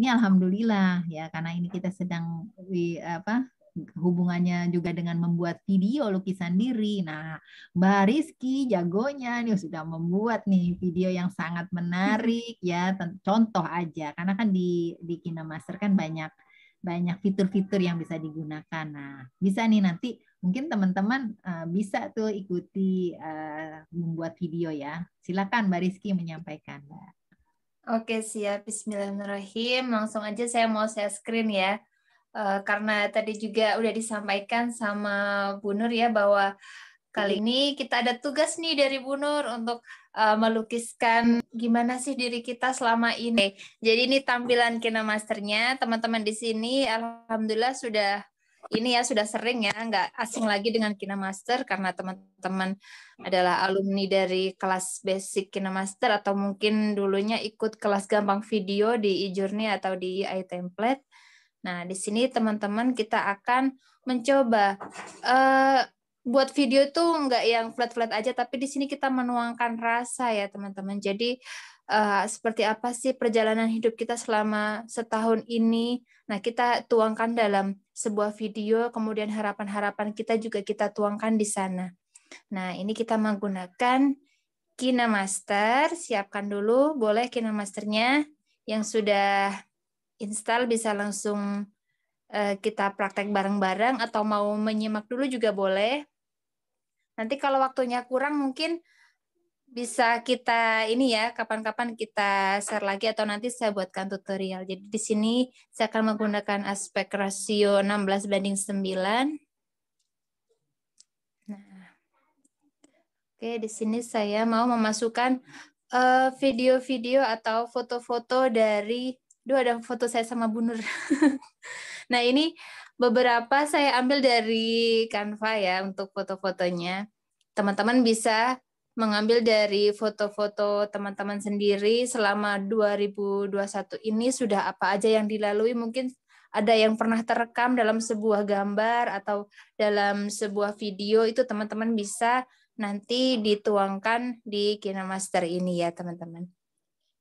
ini alhamdulillah ya karena ini kita sedang we, apa hubungannya juga dengan membuat video lukisan diri. Nah, Mbak Rizky jagonya nih sudah membuat nih video yang sangat menarik ya. Contoh aja karena kan di di master kan banyak banyak fitur-fitur yang bisa digunakan. Nah, bisa nih nanti mungkin teman-teman eh, bisa tuh ikuti eh, membuat video ya. Silakan Mbak Rizky menyampaikan, Mbak. Oke siap, bismillahirrahmanirrahim. Langsung aja saya mau saya screen ya. Uh, karena tadi juga udah disampaikan sama Bu Nur ya bahwa kali ini kita ada tugas nih dari Bu Nur untuk uh, melukiskan gimana sih diri kita selama ini. Jadi ini tampilan kinemasternya, teman-teman di sini alhamdulillah sudah ini ya sudah sering ya nggak asing lagi dengan Kinemaster karena teman-teman adalah alumni dari kelas basic Kinemaster atau mungkin dulunya ikut kelas gampang video di e-journey atau di e iTemplate. Nah, di sini teman-teman kita akan mencoba uh, buat video tuh nggak yang flat-flat aja, tapi di sini kita menuangkan rasa ya teman-teman. Jadi uh, seperti apa sih perjalanan hidup kita selama setahun ini. Nah, kita tuangkan dalam sebuah video, kemudian harapan-harapan kita juga kita tuangkan di sana. Nah, ini kita menggunakan KineMaster. Siapkan dulu, boleh KineMasternya yang sudah install bisa langsung uh, kita praktek bareng-bareng atau mau menyimak dulu juga boleh. Nanti kalau waktunya kurang mungkin bisa kita ini ya kapan-kapan kita share lagi atau nanti saya buatkan tutorial. Jadi di sini saya akan menggunakan aspek rasio 16 banding 9. Nah. Oke, di sini saya mau memasukkan eh, video-video uh, atau foto-foto dari Duh, ada foto saya sama bunur nah, ini beberapa saya ambil dari Canva ya untuk foto-fotonya. Teman-teman bisa mengambil dari foto-foto teman-teman sendiri selama 2021 ini sudah apa aja yang dilalui mungkin ada yang pernah terekam dalam sebuah gambar atau dalam sebuah video itu teman-teman bisa nanti dituangkan di KineMaster ini ya teman-teman.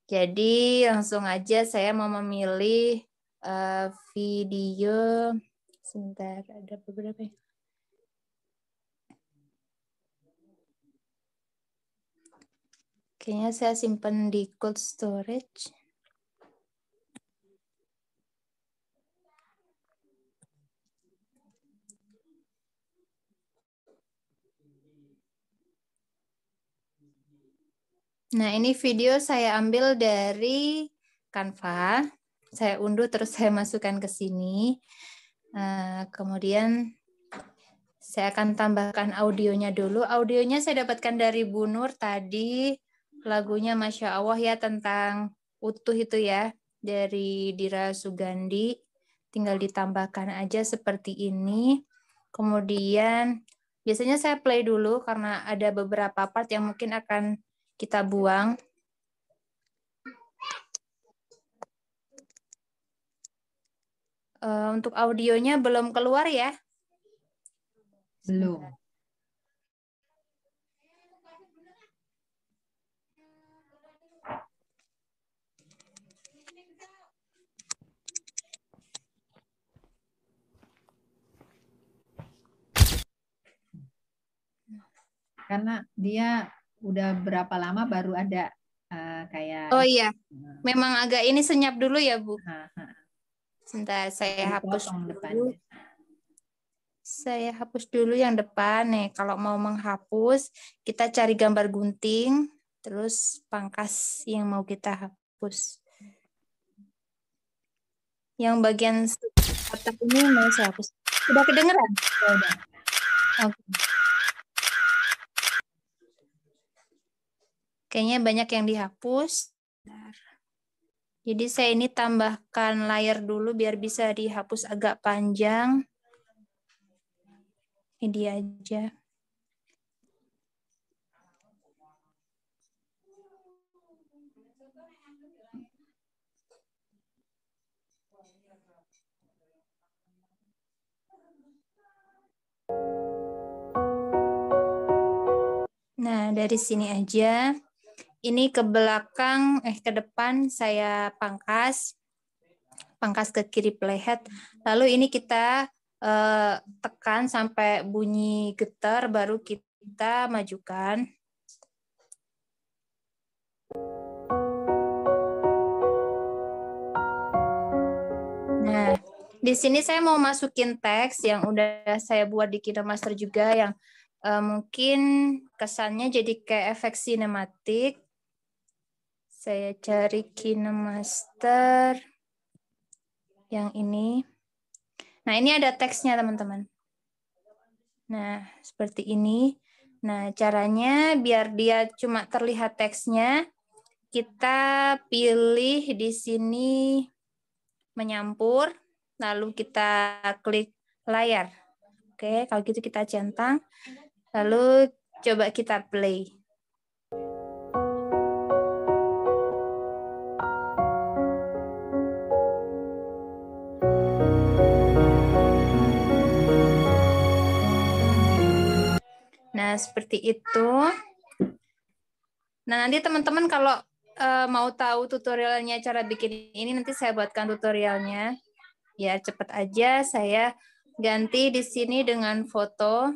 Jadi langsung aja saya mau memilih uh, video sebentar ada beberapa Kayaknya saya simpan di cold storage. Nah, ini video saya ambil dari Canva. Saya unduh terus saya masukkan ke sini. Eh, kemudian saya akan tambahkan audionya dulu. Audionya saya dapatkan dari Bu Nur tadi lagunya Masya Allah ya tentang utuh itu ya dari Dira Sugandi tinggal ditambahkan aja seperti ini kemudian biasanya saya play dulu karena ada beberapa part yang mungkin akan kita buang eh, untuk audionya belum keluar ya belum karena dia udah berapa lama baru ada uh, kayak Oh iya. Eh, Memang agak ini senyap dulu ya, Bu. Sebentar saya hapus dulu. depan. Saya hapus dulu yang depan nih. Kalau mau menghapus, kita cari gambar gunting, terus pangkas yang mau kita hapus. Yang bagian atas ini mau saya hapus. Sudah kedengeran? Sudah. Oke. Okay. Kayaknya banyak yang dihapus. Jadi saya ini tambahkan layar dulu biar bisa dihapus agak panjang. Ini dia aja. Nah, dari sini aja ini ke belakang eh ke depan saya pangkas pangkas ke kiri playhead lalu ini kita eh, tekan sampai bunyi getar baru kita majukan nah di sini saya mau masukin teks yang udah saya buat di KinoMaster juga yang eh, mungkin kesannya jadi kayak efek sinematik saya cari KineMaster yang ini. Nah, ini ada teksnya, teman-teman. Nah, seperti ini. Nah, caranya biar dia cuma terlihat teksnya, kita pilih di sini menyampur, lalu kita klik layar. Oke, kalau gitu kita centang, lalu coba kita play. seperti itu. Nah, nanti teman-teman kalau uh, mau tahu tutorialnya cara bikin ini, nanti saya buatkan tutorialnya. Ya, cepat aja saya ganti di sini dengan foto.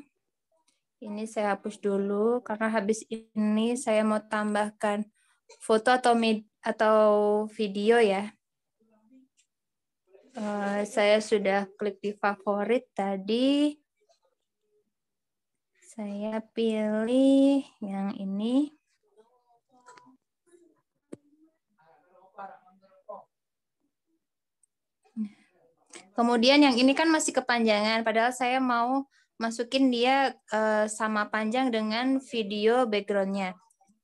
Ini saya hapus dulu karena habis ini saya mau tambahkan foto atau atau video ya. Uh, saya sudah klik di favorit tadi. Saya pilih yang ini. Kemudian yang ini kan masih kepanjangan, padahal saya mau masukin dia eh, sama panjang dengan video backgroundnya.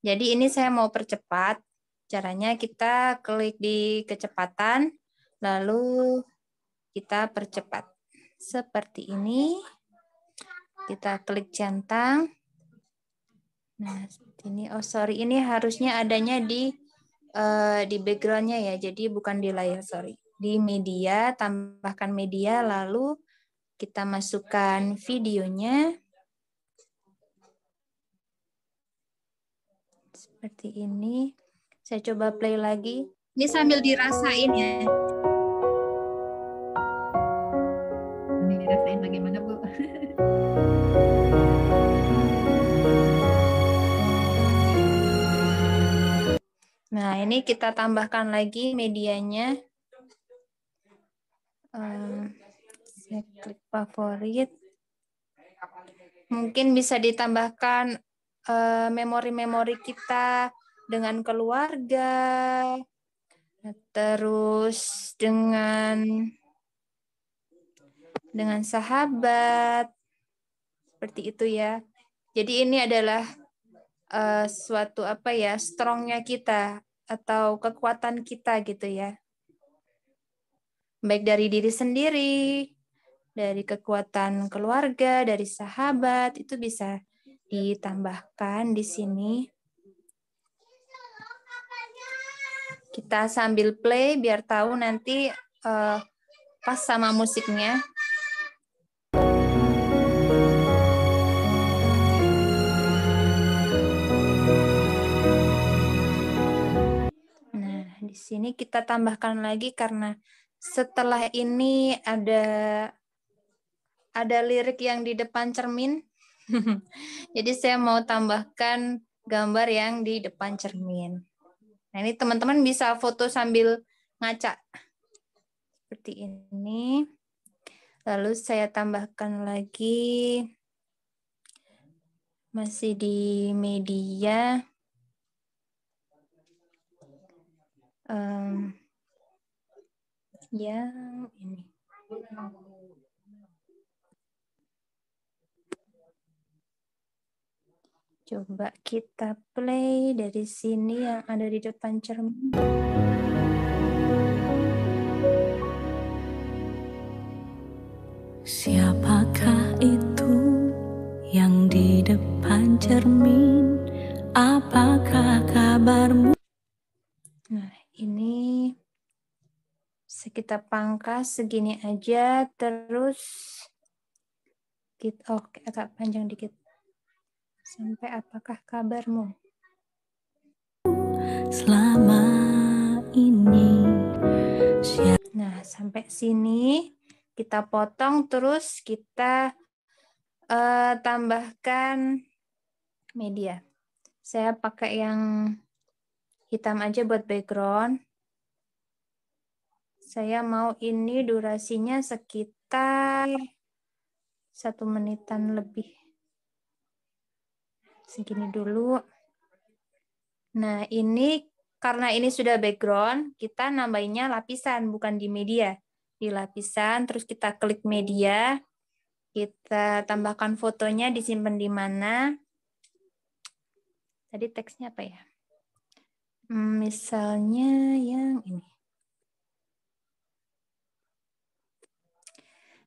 Jadi ini saya mau percepat. Caranya kita klik di kecepatan, lalu kita percepat. Seperti ini. Kita klik centang. Nah, ini oh sorry, ini harusnya adanya di uh, di backgroundnya ya, jadi bukan di layar sorry. Di media, tambahkan media, lalu kita masukkan videonya. Seperti ini. Saya coba play lagi. Ini sambil dirasain ya. Nah, ini kita tambahkan lagi medianya. Um, saya klik favorit. Mungkin bisa ditambahkan ehm, memori-memori uh, kita dengan keluarga, terus dengan dengan sahabat seperti itu ya. Jadi ini adalah uh, suatu apa ya strongnya kita atau kekuatan kita gitu ya. Baik dari diri sendiri, dari kekuatan keluarga, dari sahabat, itu bisa ditambahkan di sini. Kita sambil play biar tahu nanti uh, pas sama musiknya. di sini kita tambahkan lagi karena setelah ini ada ada lirik yang di depan cermin. Jadi saya mau tambahkan gambar yang di depan cermin. Nah, ini teman-teman bisa foto sambil ngaca. Seperti ini. Lalu saya tambahkan lagi masih di media um, yang ini. Coba kita play dari sini yang ada di depan cermin. Siapakah itu yang di depan cermin? Apakah kabarmu? kita pangkas segini aja terus kita oke agak panjang dikit sampai apakah kabarmu selama ini nah sampai sini kita potong terus kita uh, tambahkan media saya pakai yang hitam aja buat background saya mau ini durasinya sekitar satu menitan lebih. Segini dulu. Nah, ini karena ini sudah background, kita nambahinnya lapisan, bukan di media. Di lapisan, terus kita klik media, kita tambahkan fotonya disimpan di mana. Tadi teksnya apa ya? Hmm, misalnya yang ini.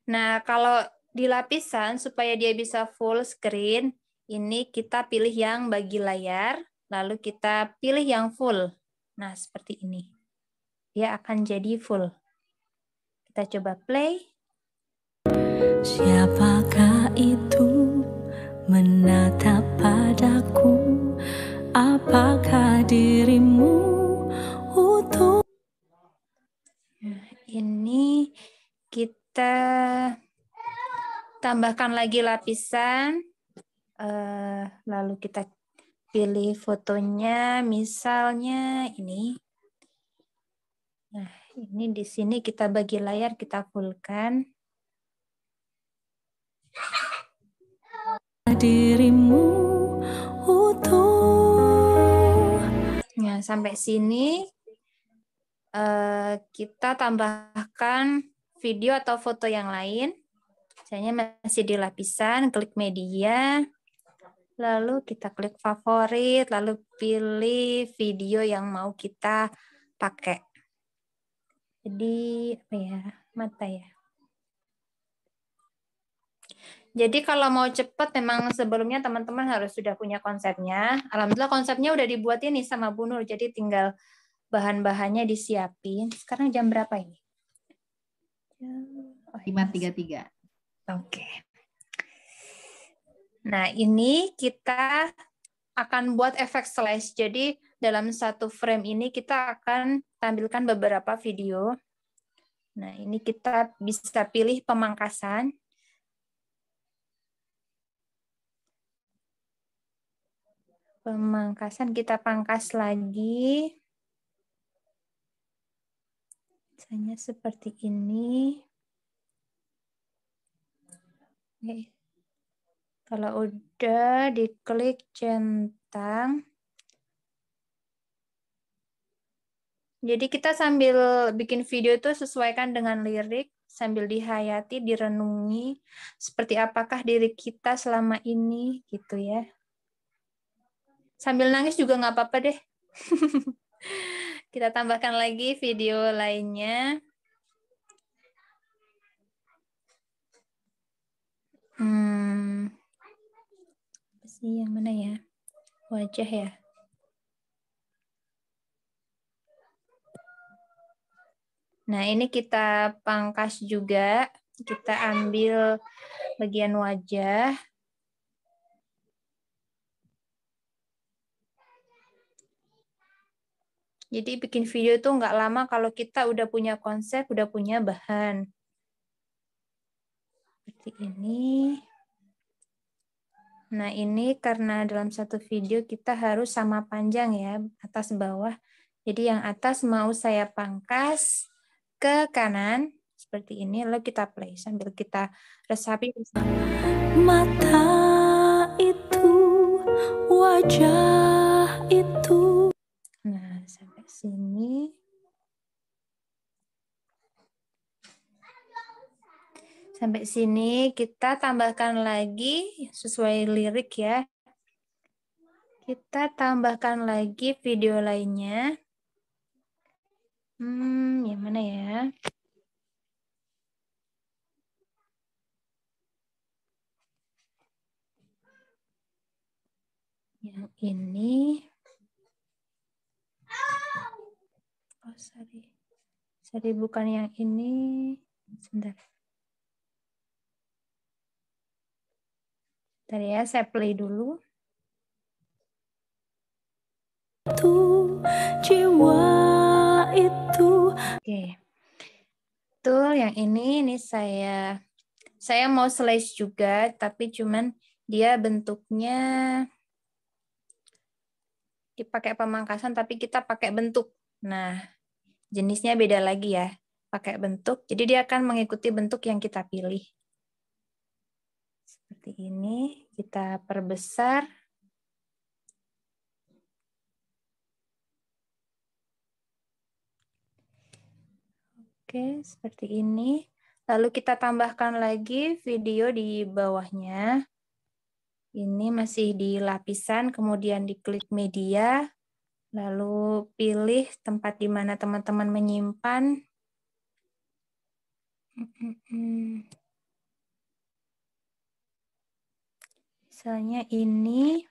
Nah, kalau di lapisan supaya dia bisa full screen, ini kita pilih yang bagi layar, lalu kita pilih yang full. Nah, seperti ini. Dia akan jadi full. Kita coba play. Siapakah itu menatap padaku? Apakah dirimu utuh? Nah, ini kita kita tambahkan lagi lapisan, eh, lalu kita pilih fotonya, misalnya ini. Nah, ini di sini kita bagi layar, kita fullkan. Dirimu utuh. Nah, sampai sini eh, kita tambahkan video atau foto yang lain. Misalnya masih di lapisan, klik media, lalu kita klik favorit, lalu pilih video yang mau kita pakai. Jadi apa ya, mata ya. Jadi kalau mau cepat memang sebelumnya teman-teman harus sudah punya konsepnya. Alhamdulillah konsepnya udah dibuat ini sama Bu Nur, jadi tinggal bahan-bahannya disiapin. Sekarang jam berapa ini? Oh, iya. Lima tiga tiga. Oke. Nah ini kita akan buat efek slice. Jadi dalam satu frame ini kita akan tampilkan beberapa video. Nah ini kita bisa pilih pemangkasan. Pemangkasan kita pangkas lagi. Hanya seperti ini. Oke. Kalau udah diklik centang. Jadi kita sambil bikin video itu sesuaikan dengan lirik, sambil dihayati, direnungi, seperti apakah diri kita selama ini gitu ya. Sambil nangis juga nggak apa-apa deh. Kita tambahkan lagi video lainnya. Hmm. Apa sih yang mana ya? Wajah ya? Nah, ini kita pangkas juga. Kita ambil bagian wajah. Jadi bikin video itu nggak lama kalau kita udah punya konsep, udah punya bahan. Seperti ini. Nah ini karena dalam satu video kita harus sama panjang ya, atas bawah. Jadi yang atas mau saya pangkas ke kanan, seperti ini, lalu kita play sambil kita resapi. Mata itu, wajah itu, sini. Sampai sini kita tambahkan lagi sesuai lirik ya. Kita tambahkan lagi video lainnya. Hmm, yang mana ya? Yang ini. Oh, sorry. Sorry, bukan yang ini. Sebentar. Tadi ya, saya play dulu. Itu jiwa itu. Oke. Okay. Betul, yang ini ini saya saya mau slice juga, tapi cuman dia bentuknya dipakai pemangkasan tapi kita pakai bentuk. Nah, jenisnya beda lagi ya, pakai bentuk. Jadi dia akan mengikuti bentuk yang kita pilih. Seperti ini, kita perbesar. Oke, seperti ini. Lalu kita tambahkan lagi video di bawahnya. Ini masih di lapisan, kemudian diklik media, Lalu pilih tempat di mana teman-teman menyimpan. Misalnya ini.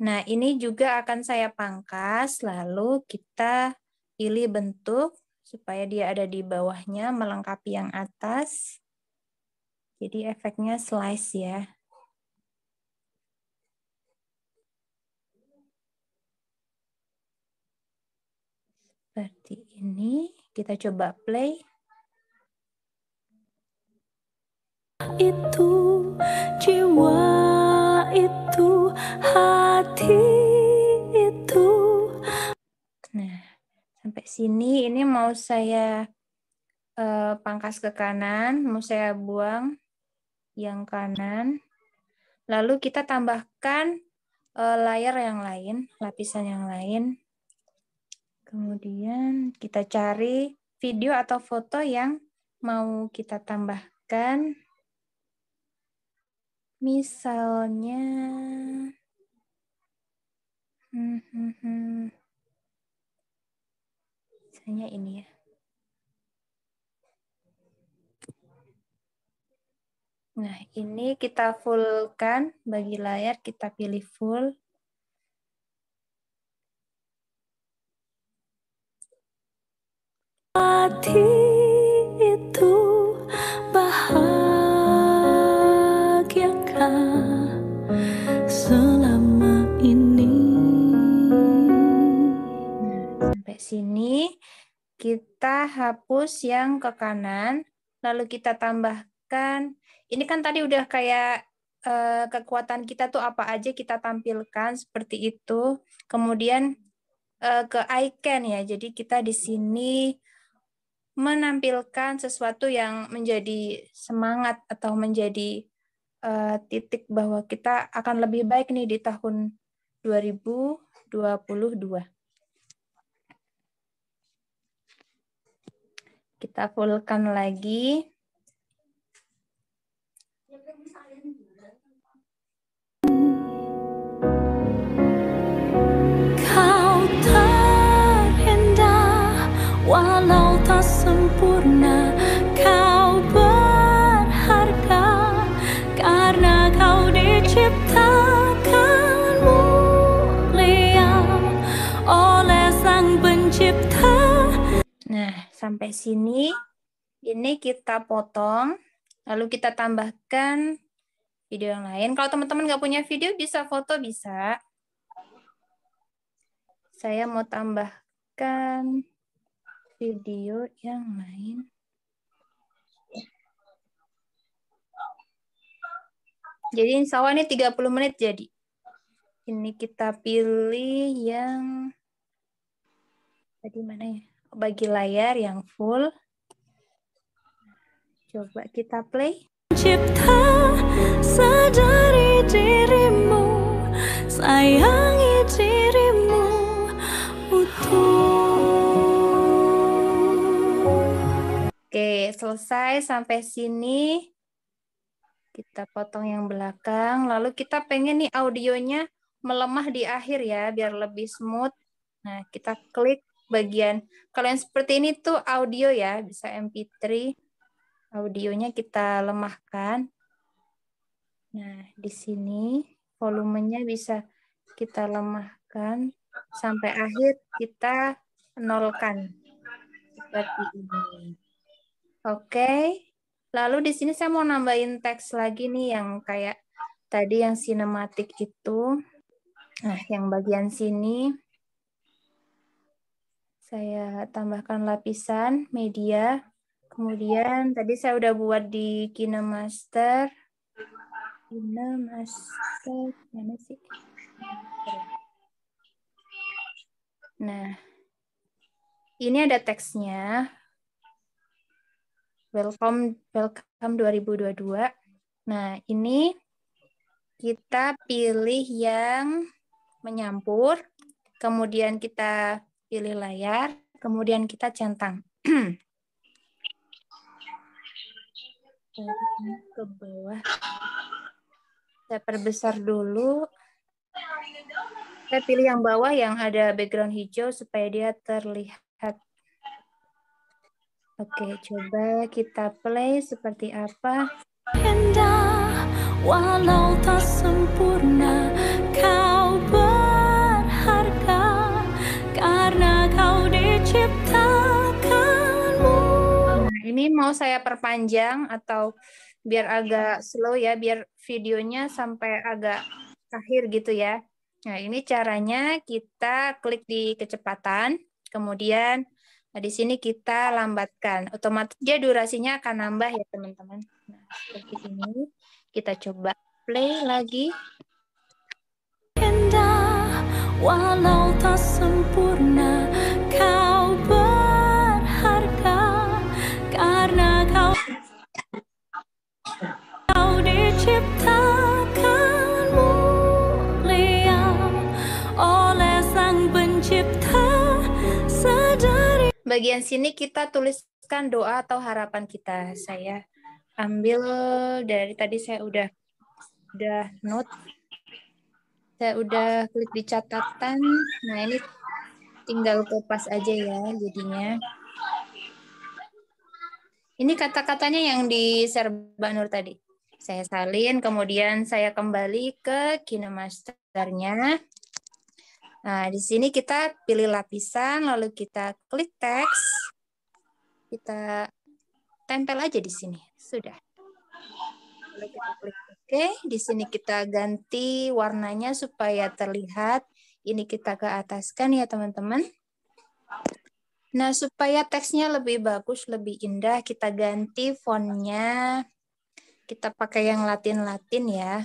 Nah, ini juga akan saya pangkas, lalu kita pilih bentuk supaya dia ada di bawahnya, melengkapi yang atas. Jadi efeknya slice ya. seperti ini. Kita coba play. Itu jiwa itu hati itu. Nah, sampai sini ini mau saya uh, pangkas ke kanan, mau saya buang yang kanan. Lalu kita tambahkan uh, eh, layer yang lain, lapisan yang lain. Kemudian kita cari video atau foto yang mau kita tambahkan. Misalnya, hmm, hmm, hmm. misalnya ini ya. Nah, ini kita fullkan bagi layar, kita pilih full. hati sampai sini kita hapus yang ke kanan lalu kita tambahkan ini kan tadi udah kayak eh, kekuatan kita tuh apa aja kita tampilkan seperti itu kemudian eh, ke icon ya jadi kita di sini menampilkan sesuatu yang menjadi semangat atau menjadi uh, titik bahwa kita akan lebih baik nih di tahun 2022. Kita fullkan lagi. Kau terindah walau Nah, sampai sini ini kita potong lalu kita tambahkan video yang lain. Kalau teman-teman nggak punya video, bisa foto, bisa. Saya mau tambahkan video yang lain. Jadi insya Allah ini 30 menit jadi. Ini kita pilih yang tadi mana ya? Bagi layar yang full. Coba kita play. Cipta sadari dirimu, sayangi dirimu utuh. Oke, selesai sampai sini. Kita potong yang belakang. Lalu kita pengen nih audionya melemah di akhir ya, biar lebih smooth. Nah, kita klik bagian. Kalau yang seperti ini tuh audio ya, bisa MP3. Audionya kita lemahkan. Nah, di sini volumenya bisa kita lemahkan sampai akhir kita nolkan seperti ini. Oke. Lalu di sini saya mau nambahin teks lagi nih yang kayak tadi yang sinematik itu. Nah, yang bagian sini saya tambahkan lapisan media. Kemudian tadi saya udah buat di KineMaster. KineMaster mana sih? Nah, ini ada teksnya. Welcome Welcome 2022. Nah, ini kita pilih yang menyampur, kemudian kita pilih layar, kemudian kita centang. ke bawah. Saya perbesar dulu. Saya pilih yang bawah yang ada background hijau supaya dia terlihat Oke, coba kita play seperti apa. walau tak sempurna, kau berharga karena kau diciptakanmu. ini mau saya perpanjang atau biar agak slow ya, biar videonya sampai agak akhir gitu ya. Nah, ini caranya kita klik di kecepatan, kemudian Nah, di sini kita lambatkan. Otomatis dia durasinya akan nambah ya, teman-teman. Nah, seperti ini. Kita coba play lagi. Indah, walau tak sempurna, kau berharga karena kau, kau dicipta. Bagian sini kita tuliskan doa atau harapan kita. Saya ambil dari tadi saya udah udah note. Saya udah klik di catatan. Nah, ini tinggal kupas aja ya jadinya. Ini kata-katanya yang di Serba Nur tadi. Saya salin, kemudian saya kembali ke kinemasternya. Nah, di sini kita pilih lapisan, lalu kita klik teks. Kita tempel aja di sini. Sudah. Lalu kita klik Oke, di sini kita ganti warnanya supaya terlihat. Ini kita ke ataskan ya, teman-teman. Nah, supaya teksnya lebih bagus, lebih indah, kita ganti fontnya. Kita pakai yang Latin-Latin ya.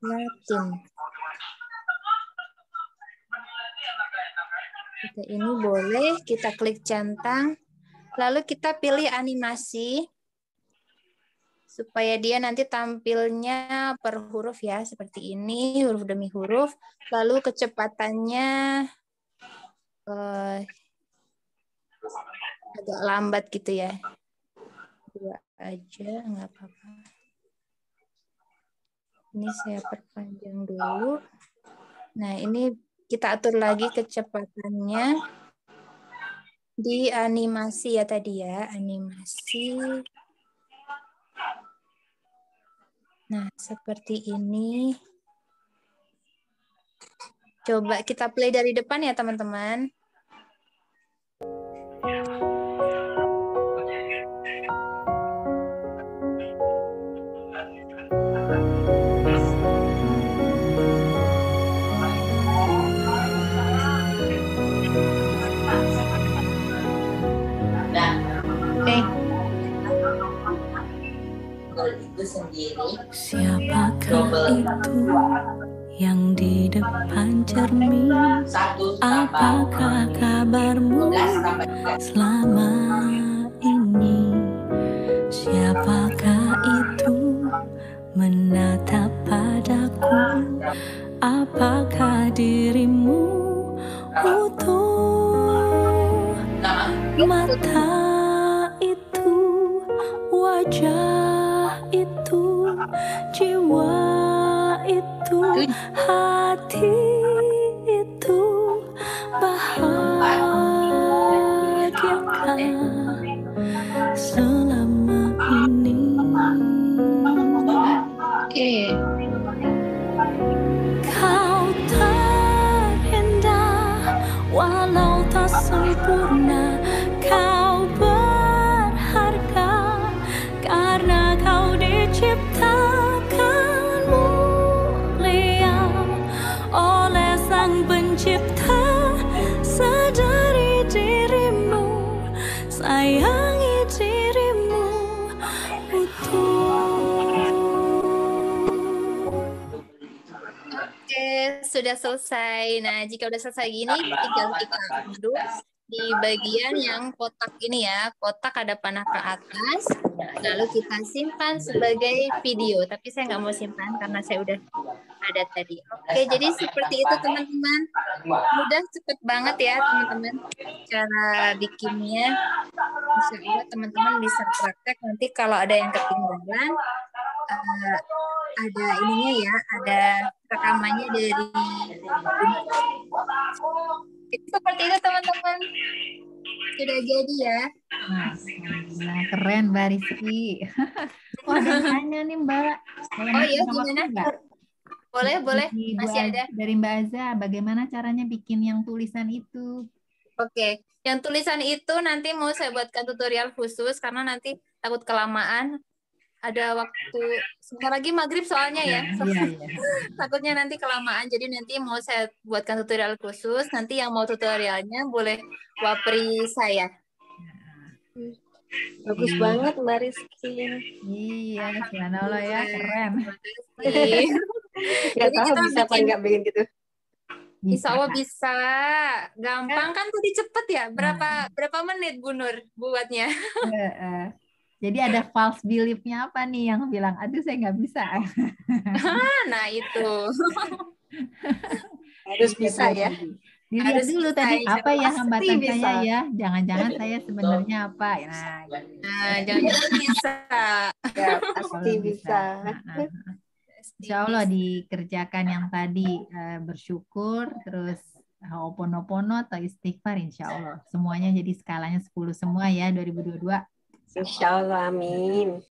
Latin. Oke, ini boleh kita klik centang. Lalu kita pilih animasi supaya dia nanti tampilnya per huruf ya seperti ini huruf demi huruf. Lalu kecepatannya eh, agak lambat gitu ya. Dua aja nggak apa-apa. Ini saya perpanjang dulu. Nah, ini kita atur lagi kecepatannya di animasi ya tadi ya, animasi. Nah, seperti ini. Coba kita play dari depan ya, teman-teman. sendiri siapakah itu yang di depan cermin apakah kabarmu selama ini siapakah itu menatap padaku apakah dirimu utuh mata itu wajah itu jiwa itu hati itu bahagiakan sudah selesai. Nah, jika sudah selesai gini, nah, tinggal nah, kita nah, duduk di bagian yang kotak ini ya. Kotak ada panah ke atas, lalu kita simpan sebagai video. Tapi saya nggak mau simpan karena saya udah ada tadi. Oke, jadi seperti itu teman-teman. Mudah cepet banget ya teman-teman cara bikinnya. Misalnya teman-teman bisa praktek nanti kalau ada yang ketinggalan. Uh, ada ininya ya, ada rekamannya dari Jadi seperti itu teman-teman sudah jadi ya nah, keren Mbak Rizky oh ada nih Mbak boleh oh iya gimana boleh boleh masih ada dari Mbak Aza bagaimana caranya bikin yang tulisan itu oke okay. yang tulisan itu nanti mau saya buatkan tutorial khusus karena nanti takut kelamaan ada waktu sebentar lagi maghrib soalnya ya, ya. ya, ya. takutnya nanti kelamaan jadi nanti mau saya buatkan tutorial khusus nanti yang mau tutorialnya boleh wapri saya iya. bagus hmm. banget mbak Rizky iya subhanallah ya keren ya tahu kita bisa apa nggak bikin gitu Insya Allah bisa. Gampang kan tadi cepet ya. Berapa berapa menit Bu Nur buatnya? Iya, iya. Jadi ada false belief-nya apa nih yang bilang, aduh saya nggak bisa. Ah, nah itu. Harus bisa ya. Dilihat Harus dulu tadi apa ya hambatan bisa. saya ya, jangan-jangan saya sebenarnya apa. Nah, nah jangan-jangan bisa. Ya, pasti bisa. Insya Allah dikerjakan yang tadi eh, bersyukur, terus Ho'oponopono eh, atau istighfar insya Allah. Semuanya jadi skalanya 10 semua ya 2022. Insya Allah, amin.